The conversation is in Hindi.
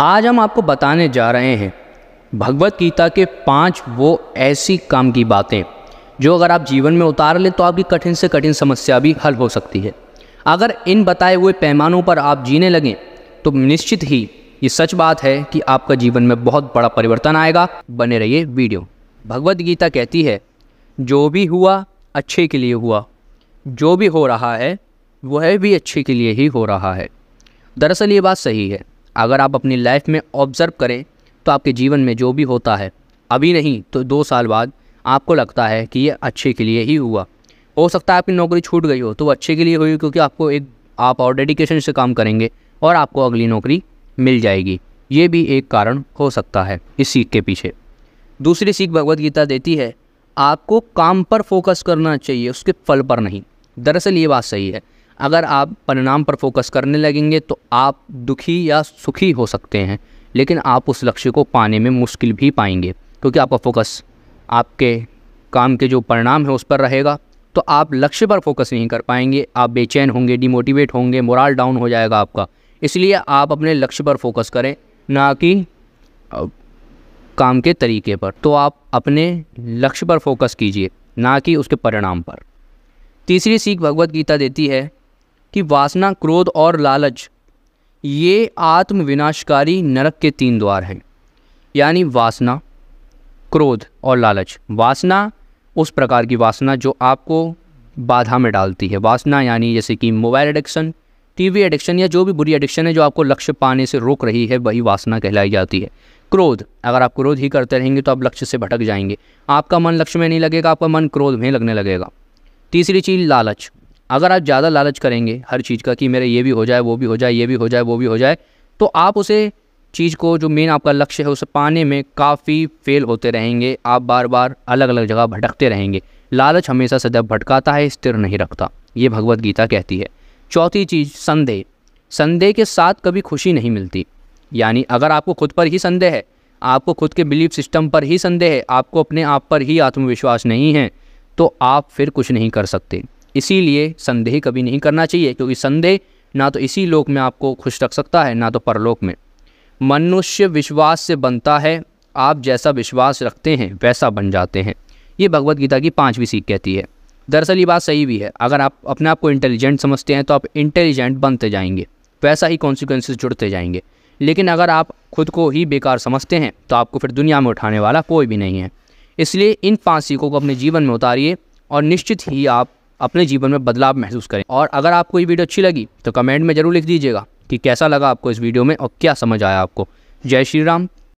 आज हम आपको बताने जा रहे हैं भगवत गीता के पांच वो ऐसी काम की बातें जो अगर आप जीवन में उतार लें तो आपकी कठिन से कठिन समस्या भी हल हो सकती है अगर इन बताए हुए पैमानों पर आप जीने लगें तो निश्चित ही ये सच बात है कि आपका जीवन में बहुत बड़ा परिवर्तन आएगा बने रहिए वीडियो भगवत गीता कहती है जो भी हुआ अच्छे के लिए हुआ जो भी हो रहा है वह भी अच्छे के लिए ही हो रहा है दरअसल ये बात सही है अगर आप अपनी लाइफ में ऑब्ज़र्व करें तो आपके जीवन में जो भी होता है अभी नहीं तो दो साल बाद आपको लगता है कि ये अच्छे के लिए ही हुआ हो सकता है आपकी नौकरी छूट गई हो तो अच्छे के लिए हुई क्योंकि आपको एक आप और डेडिकेशन से काम करेंगे और आपको अगली नौकरी मिल जाएगी ये भी एक कारण हो सकता है इस सीख के पीछे दूसरी सीख भगवत गीता देती है आपको काम पर फोकस करना चाहिए उसके फल पर नहीं दरअसल ये बात सही है अगर आप परिणाम पर फोकस करने लगेंगे तो आप दुखी या सुखी हो सकते हैं लेकिन आप उस लक्ष्य को पाने में मुश्किल भी पाएंगे क्योंकि आपका फोकस आपके काम के जो परिणाम है उस पर रहेगा तो आप लक्ष्य पर फोकस नहीं कर पाएंगे आप बेचैन होंगे डिमोटिवेट होंगे मोराल डाउन हो जाएगा आपका इसलिए आप अपने लक्ष्य पर फोकस करें ना कि काम के तरीके पर तो आप अपने लक्ष्य पर फोकस कीजिए ना कि उसके परिणाम पर तीसरी सीख भगवत गीता देती है कि वासना क्रोध और लालच ये आत्मविनाशकारी नरक के तीन द्वार हैं यानी वासना क्रोध और लालच वासना उस प्रकार की वासना जो आपको बाधा में डालती है वासना यानी जैसे कि मोबाइल एडिक्शन टीवी एडिक्शन या जो भी बुरी एडिक्शन है जो आपको लक्ष्य पाने से रोक रही है वही वासना कहलाई जाती है क्रोध अगर आप क्रोध ही करते रहेंगे तो आप लक्ष्य से भटक जाएंगे आपका मन लक्ष्य में नहीं लगेगा आपका मन क्रोध में लगने लगेगा तीसरी चीज़ लालच अगर आप ज़्यादा लालच करेंगे हर चीज़ का कि मेरे ये भी हो जाए वो भी हो जाए ये भी हो जाए वो भी हो जाए तो आप उसे चीज़ को जो मेन आपका लक्ष्य है उसे पाने में काफ़ी फेल होते रहेंगे आप बार बार अलग अलग जगह भटकते रहेंगे लालच हमेशा सदैव भटकाता है स्थिर नहीं रखता ये भगवत गीता कहती है चौथी चीज़ संदेह संदेह के साथ कभी खुशी नहीं मिलती यानी अगर आपको खुद पर ही संदेह है आपको खुद के बिलीफ सिस्टम पर ही संदेह है आपको अपने आप पर ही आत्मविश्वास नहीं है तो आप फिर कुछ नहीं कर सकते इसीलिए संदेह कभी नहीं करना चाहिए क्योंकि संदेह ना तो इसी लोक में आपको खुश रख सकता है ना तो परलोक में मनुष्य विश्वास से बनता है आप जैसा विश्वास रखते हैं वैसा बन जाते हैं ये भगवत गीता की पाँचवीं सीख कहती है दरअसल ये बात सही भी है अगर आप अपने आप को इंटेलिजेंट समझते हैं तो आप इंटेलिजेंट बनते जाएंगे वैसा ही कॉन्सिक्वेंस जुड़ते जाएंगे लेकिन अगर आप खुद को ही बेकार समझते हैं तो आपको फिर दुनिया में उठाने वाला कोई भी नहीं है इसलिए इन पाँच सीखों को अपने जीवन में उतारिए और निश्चित ही आप अपने जीवन में बदलाव महसूस करें और अगर आपको ये वीडियो अच्छी लगी तो कमेंट में ज़रूर लिख दीजिएगा कि कैसा लगा आपको इस वीडियो में और क्या समझ आया आपको जय श्री राम